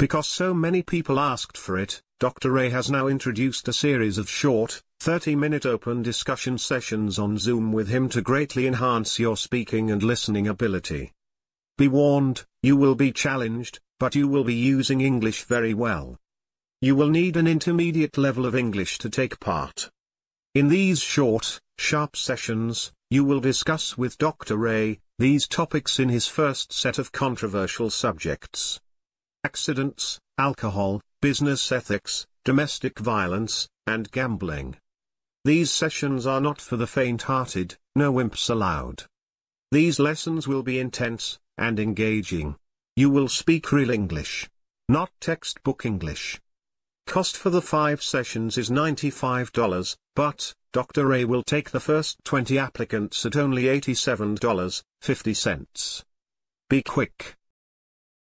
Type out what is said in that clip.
Because so many people asked for it, Dr. Ray has now introduced a series of short, 30-minute open discussion sessions on Zoom with him to greatly enhance your speaking and listening ability. Be warned, you will be challenged, but you will be using English very well. You will need an intermediate level of English to take part. In these short, sharp sessions, you will discuss with Dr. Ray, these topics in his first set of controversial subjects accidents, alcohol, business ethics, domestic violence, and gambling. These sessions are not for the faint-hearted, no imps allowed. These lessons will be intense, and engaging. You will speak real English. Not textbook English. Cost for the five sessions is $95, but, Dr. A will take the first 20 applicants at only $87.50. Be quick.